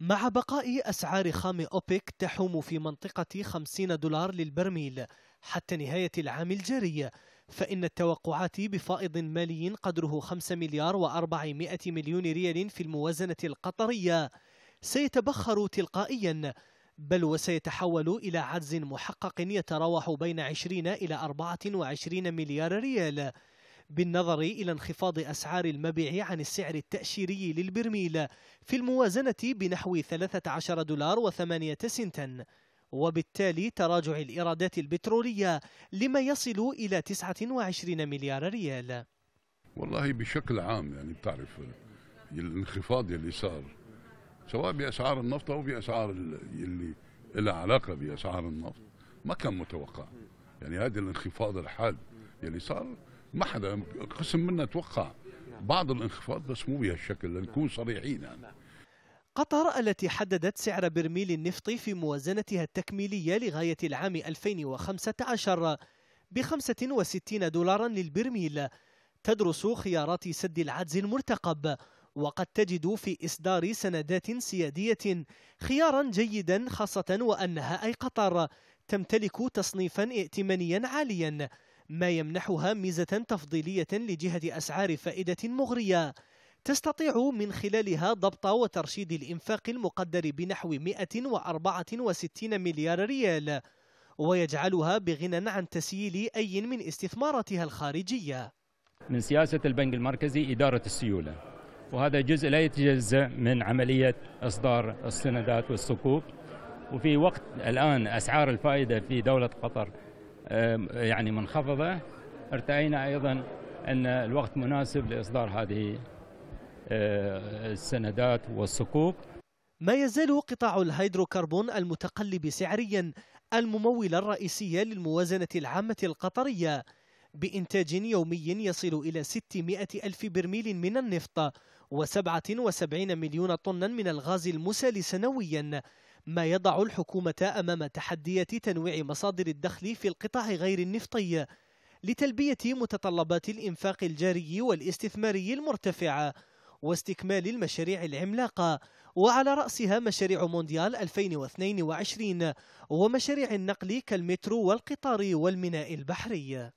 مع بقاء أسعار خام أوبيك تحوم في منطقة 50 دولار للبرميل حتى نهاية العام الجاري فإن التوقعات بفائض مالي قدره 5 مليار و400 مليون ريال في الموازنة القطرية سيتبخر تلقائيا بل وسيتحول إلى عجز محقق يتراوح بين 20 إلى 24 مليار ريال بالنظر إلى انخفاض أسعار المبيع عن السعر التأشيري للبرميل في الموازنة بنحو 13 دولار و8 سنتا وبالتالي تراجع الإيرادات البترولية لما يصل إلى 29 مليار ريال والله بشكل عام يعني بتعرف الانخفاض اللي صار سواء بأسعار النفط أو بأسعار اللي لها علاقة بأسعار النفط ما كان متوقع يعني هذا الانخفاض الحاد اللي صار ما حدا قسم منا توقع بعض الانخفاض بس مو بهالشكل لنكون صريحين يعني. قطر التي حددت سعر برميل النفط في موازنتها التكميلية لغاية العام 2015 ب 65 دولارا للبرميل تدرس خيارات سد العجز المرتقب وقد تجد في إصدار سندات سيادية خيارا جيدا خاصة وأنها أي قطر تمتلك تصنيفا ائتمانيا عاليا ما يمنحها ميزة تفضيلية لجهة أسعار فائدة مغرية تستطيع من خلالها ضبط وترشيد الإنفاق المقدر بنحو 164 مليار ريال ويجعلها بغنى عن تسييل أي من استثماراتها الخارجية من سياسة البنك المركزي إدارة السيولة وهذا جزء لا يتجزأ من عملية إصدار السندات والصكوك وفي وقت الآن أسعار الفائدة في دولة قطر يعني منخفضة ارتأينا أيضا أن الوقت مناسب لإصدار هذه أه، السندات والصكوك ما يزال قطاع الهيدروكربون المتقلب سعريا الممول الرئيسي للموازنة العامة القطرية بإنتاج يومي يصل إلى 600 ألف برميل من النفط و77 مليون طن من الغاز المسال سنويا ما يضع الحكومة أمام تحدية تنويع مصادر الدخل في القطاع غير النفطي لتلبية متطلبات الإنفاق الجاري والاستثماري المرتفعة واستكمال المشاريع العملاقة وعلى رأسها مشاريع مونديال 2022 ومشاريع النقل كالمترو والقطار والميناء البحري